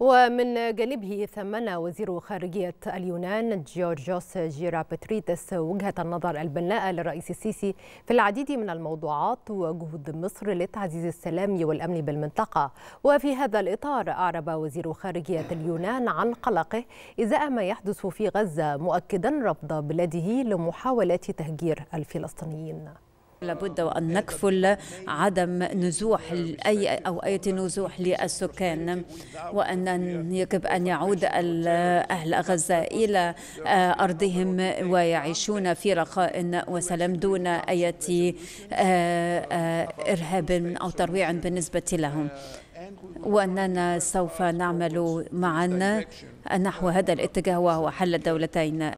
ومن جانبه ثمن وزير خارجية اليونان جيورجوس بتريتس وجهة النظر البناءة للرئيس السيسي في العديد من الموضوعات وجهود مصر لتعزيز السلام والأمن بالمنطقة وفي هذا الإطار أعرب وزير خارجية اليونان عن قلقه إزاء ما يحدث في غزة مؤكدا رفض بلاده لمحاولة تهجير الفلسطينيين لابد وأن نكفل عدم نزوح أي أو أي نزوح للسكان وأن يجب أن يعود أهل غزة إلى آه، أرضهم ويعيشون في رخاء وسلام دون أي آه، آه، إرهاب أو ترويع بالنسبة لهم وأننا سوف نعمل معا نحو هذا الاتجاه وهو حل الدولتين